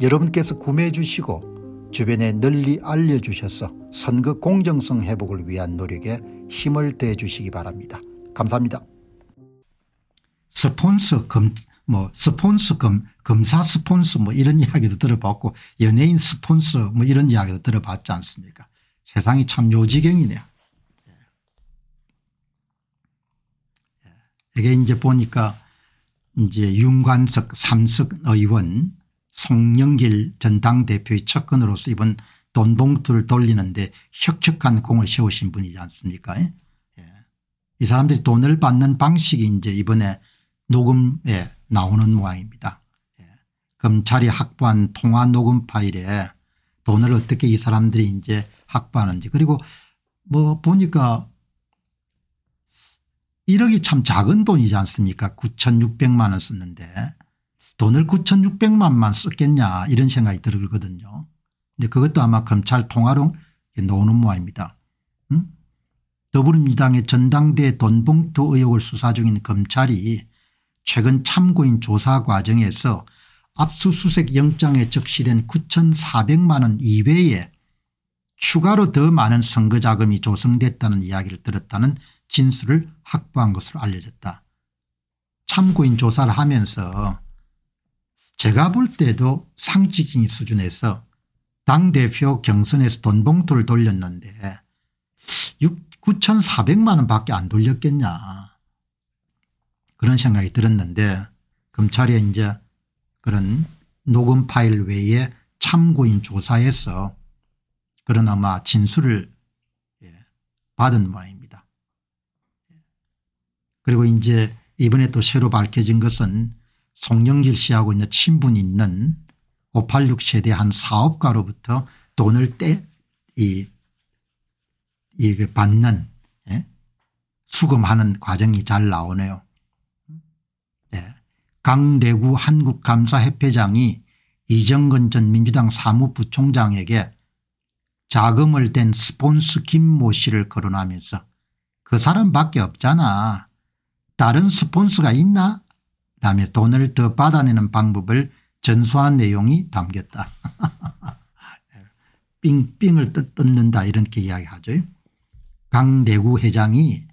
여러분께서 구매해 주시고 주변에 널리 알려주셔서 선거 공정성 회복을 위한 노력에 힘을 대해 주시기 바랍니다. 감사합니다. 스폰서 검, 뭐, 스폰서 검, 검사 스폰서 뭐 이런 이야기도 들어봤고 연예인 스폰서 뭐 이런 이야기도 들어봤지 않습니까? 세상이 참 요지경이네요. 예. 예. 이게 이제 보니까 이제 윤관석 삼석 의원 송영길 전 당대표의 측근으로서 이번 돈봉투를 돌리는데 혁혁한 공을 세우신 분이지 않습니까 예. 예. 이 사람들이 돈을 받는 방식이 이제 이번에 녹음에 나오는 모양입니다. 예. 검찰이 확보한 통화 녹음 파일에 돈을 어떻게 이 사람들이 이제 확보하는지 그리고 뭐 보니까 1억이 참 작은 돈이지 않습니까 9600만 원 썼는데 돈을 9,600만만 썼겠냐 이런 생각이 들거든요. 근데 그것도 아마 검찰 통화로 노오는 모양입니다. 응? 더불어민주당의 전당대 돈봉투 의혹을 수사 중인 검찰이 최근 참고인 조사 과정에서 압수수색 영장에 적시된 9,400만 원 이외에 추가로 더 많은 선거 자금이 조성됐다는 이야기를 들었다는 진술을 확보한 것으로 알려졌다. 참고인 조사를 하면서 제가 볼 때도 상식인 수준에서 당대표 경선에서 돈 봉투를 돌렸는데 6, 9,400만 원 밖에 안 돌렸겠냐 그런 생각이 들었는데 검찰이 이제 그런 녹음 파일 외에 참고인 조사에서 그러나마 진술을 예, 받은 모양입니다. 그리고 이제 이번에 또 새로 밝혀진 것은 송영길 씨하고 이제 친분이 있는 586 세대 한 사업가로부터 돈을 떼, 이, 이 그 받는, 예? 수금하는 과정이 잘 나오네요. 예. 강대구 한국감사협회장이 이정근 전 민주당 사무부총장에게 자금을 댄 스폰스 김모 씨를 거론하면서 그 사람밖에 없잖아. 다른 스폰스가 있나 다음에 돈을 더 받아내는 방법을 전수하는 내용이 담겼다. 삥삥을 뜯는다 이렇게 이야기하죠. 강대구 회장이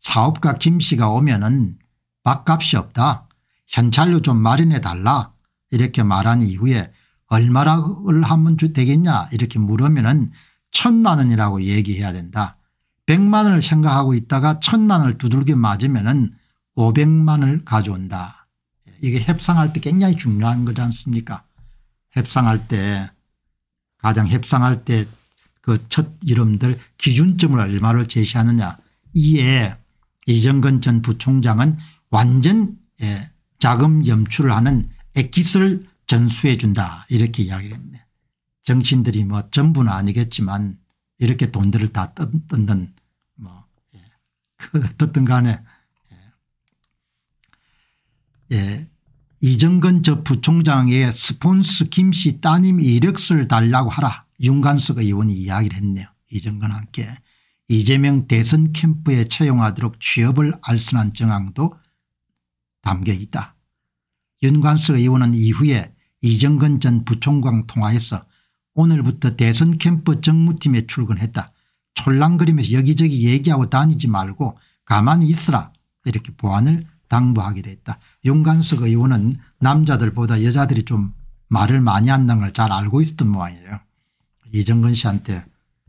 사업가 김씨가 오면 은 밥값이 없다. 현찰로 좀 마련해 달라 이렇게 말한 이후에 얼마를 하면 되겠냐 이렇게 물으면 은 천만 원이라고 얘기해야 된다. 백만 원을 생각하고 있다가 천만 원을 두들겨 맞으면 은 500만을 가져온다. 이게 협상할 때 굉장히 중요한 거지 않습니까 협상할 때 가장 협상할 때 그 첫 이름들 기준점을 얼마를 제시하느냐 이에 이정근 전 부총장은 완전 예, 자금 염출을 하는 액기스를 전수해 준다 이렇게 이야기를 했네. 정신들이 뭐 전부는 아니겠지만 이렇게 돈들을 다 뜯, 는뭐 예. 그 뜯든 간에 이정근 저 부총장의 스폰스 김 씨 따님 이력서를 달라고 하라 윤관석 의원이 이야기를 했네요. 이정근과 함께 이재명 대선 캠프에 채용하도록 취업을 알선한 정황도 담겨 있다. 윤관석 의원은 이후에 이정근 전 부총장 통화에서 오늘부터 대선 캠프 정무팀에 출근했다. 촐랑거리면서 여기저기 얘기하고 다니지 말고 가만히 있으라 이렇게 보안을 당부하게 됐다. 윤관석 의원은 남자들보다 여자들이 좀 말을 많이 한다는 걸 잘 알고 있었던 모양이에요. 이정근 씨한테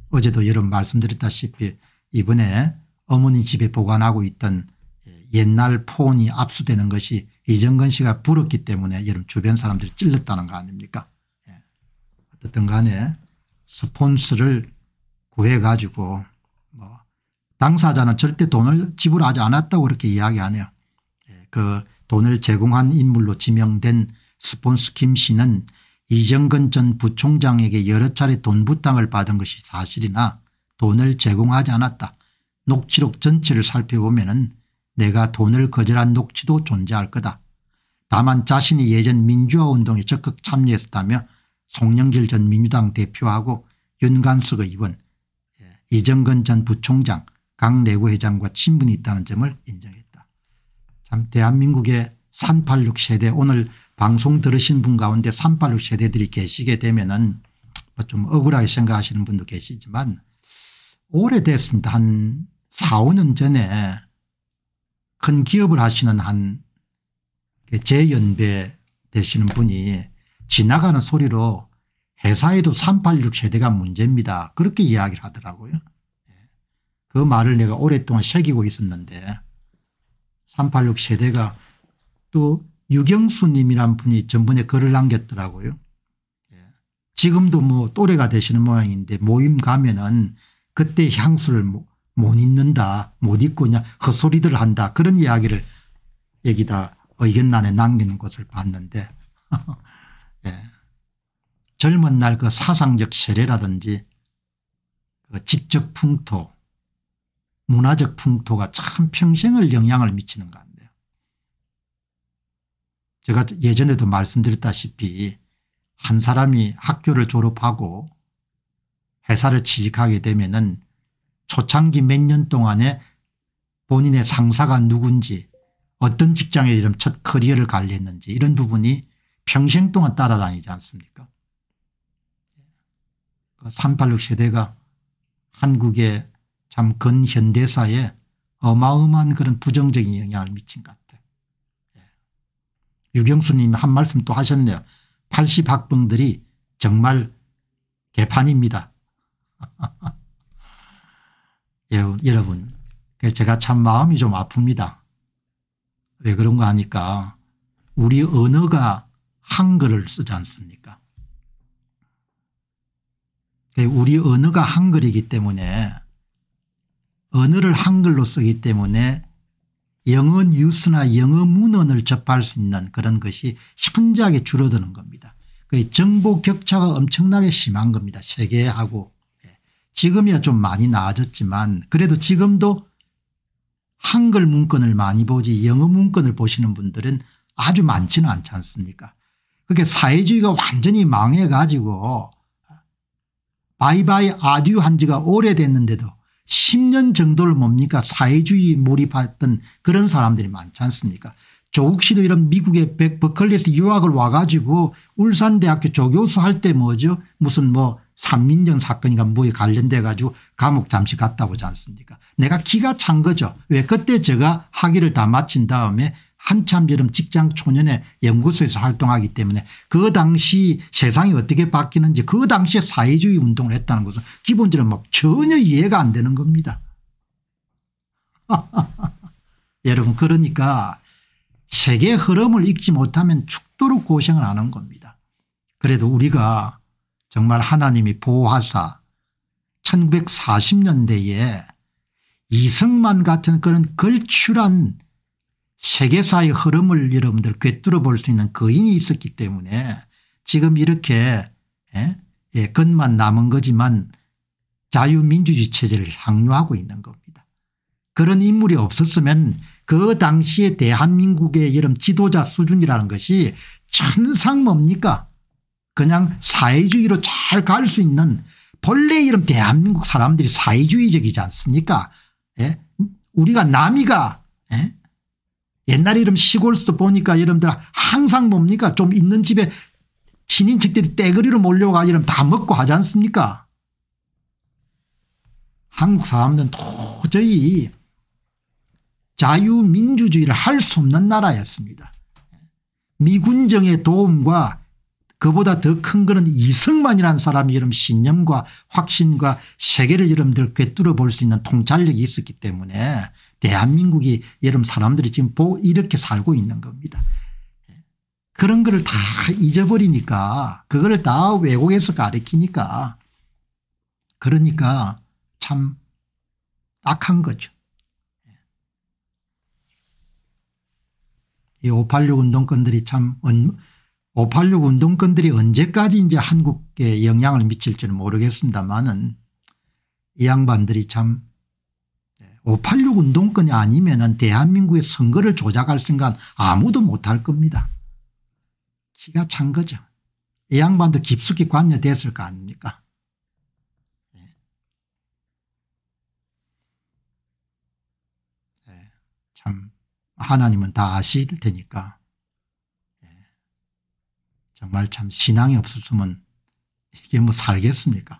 어제도 여러분 말씀드렸다시피 이번에 어머니 집에 보관하고 있던 옛날 폰이 압수되는 것이 이정근 씨가 불었기 때문에 여러분 주변 사람들이 찔렀다는 거 아닙니까 예. 어쨌든 간에 스폰스를 구해 가지고 뭐 당사자는 절대 돈을 지불하지 않았다고 그렇게 이야기하네요. 그 돈을 제공한 인물로 지명된 스폰스 김 씨는 이정근 전 부총장에게 여러 차례 돈 부탁을 받은 것이 사실이나 돈을 제공하지 않았다. 녹취록 전체를 살펴보면 은 내가 돈을 거절한 녹취도 존재할 거다. 다만 자신이 예전 민주화운동에 적극 참여했었다며 송영길 전 민주당 대표하고 윤관석의 의원, 예, 이정근 전 부총장, 강내구 회장과 친분이 있다는 점을 인정했다. 참 대한민국의 386 세대 오늘 방송 들으신 분 가운데 386 세대들이 계시게 되면은 뭐 좀 억울하게 생각하시는 분도 계시지만 오래됐습니다. 한 4, 5년 전에 큰 기업을 하시는 한 그 재연배 되시는 분이 지나가는 소리로 회사에도 386 세대가 문제입니다. 그렇게 이야기를 하더라고요. 예. 그 말을 내가 오랫동안 새기고 있었는데 386 세대가 또 유경수님이란 분이 전번에 글을 남겼더라고요. 예. 지금도 뭐 또래가 되시는 모양인데 모임 가면은 그때 향수를 뭐, 못 잊는다 못 잊고 그 헛소리들 한다 그런 이야기를 여기다 의견란에 남기는 것을 봤는데 예. 젊은 날 그 사상적 세례라든지 그 지적 풍토 문화적 풍토가 참 평생을 영향을 미치는 것 같네요. 제가 예전에도 말씀드렸다시피 한 사람이 학교를 졸업하고 회사를 취직하게 되면 은 초창기 몇 년 동안에 본인의 상사가 누군지 어떤 직장에 첫 커리어를 관리했는지 이런 부분이 평생 동안 따라다니지 않습니까 386 그 세대가 한국의 참 근현대사에 어마어마한 그런 부정적인 영향을 미친 것 같아요. 예. 유경수님한 말씀 또 하셨네요. 80학번들이 정말 개판입니다. 예, 여러분 제가 참 마음이 좀 아픕니다. 왜 그런가 하니까 우리 언어가 한글을 쓰지 않습니까 우리 언어가 한글이기 때문에 언어를 한글로 쓰기 때문에 영어 뉴스나 영어 문헌을 접할 수 있는 그런 것이 현저하게 줄어드는 겁니다. 그 정보 격차가 엄청나게 심한 겁니다. 세계하고. 예. 지금이야 좀 많이 나아졌지만 그래도 지금도 한글 문건을 많이 보지 영어 문건을 보시는 분들은 아주 많지는 않지 않습니까 그게 사회주의가 완전히 망해가지고 바이바이 아듀 한 지가 오래됐는데도 10년 정도를 뭡니까 사회주의 몰입했던 그런 사람들이 많지 않습니까 조국 씨도 이런 미국의 버클리에서 유학을 와가지고 울산대학교 조교수 할 때 뭐죠 무슨 뭐 삼민정 사건인가 뭐에 관련돼 가지고 감옥 잠시 갔다 오지 않습니까 내가 기가 찬 거죠 왜 그때 제가 학위를 다 마친 다음에 한참 저럼 직장 초년에 연구소에서 활동하기 때문에 그 당시 세상이 어떻게 바뀌는지 그 당시에 사회주의 운동을 했다는 것은 기본적으로 막 뭐 전혀 이해가 안 되는 겁니다. 여러분 그러니까 세계 흐름을 읽지 못하면 죽도록 고생을 하는 겁니다. 그래도 우리가 정말 하나님이 보호하사 1940년대에 이승만 같은 그런 걸출한 세계사의 흐름을 여러분들 꿰뚫어 볼 수 있는 거인이 있었기 때문에 지금 이렇게 예? 것만 예, 남은 거지만 자유민주주의 체제를 향유하고 있는 겁니다. 그런 인물이 없었으면 그 당시에 대한민국의 이런 지도자 수준이라는 것이 천상 뭡니까 그냥 사회주의로 잘 갈 수 있는 본래 이런 대한민국 사람들이 사회주의적이지 않습니까 예? 우리가 남이가 옛날 이름 시골에서 보니까 여러분들 항상 뭡니까 좀 있는 집에 친인척들이 떼거리로 몰려가 이러면 다 먹고 하지 않습니까 한국 사람들은 도저히 자유민주주의를 할 수 없는 나라였습니다. 미군정의 도움과 그보다 더 큰 거는 이승만이라는 사람이 여러분 신념과 확신과 세계를 여러분들 꿰뚫어 볼 수 있는 통찰력이 있었기 때문에 대한민국이 여러분 사람들이 지금 보 이렇게 살고 있는 겁니다. 그런 거를 다 잊어버리니까 그거를 다 외국에서 가르키니까 그러니까 참 악한 거죠. 이 586 운동권들이 참 586 운동권들이 언제까지 이제 한국에 영향을 미칠지는 모르겠습니다만은 이 양반들이 참586 운동권이 아니면 은 대한민국의 선거를 조작할 생각 아무도 못할 겁니다. 키가 찬 거죠. 이 양반도 깊숙이 관여됐을 거 아닙니까? 예. 예, 하나님은 다 아실 테니까 예. 정말 참 신앙이 없었으면 이게 뭐 살겠습니까?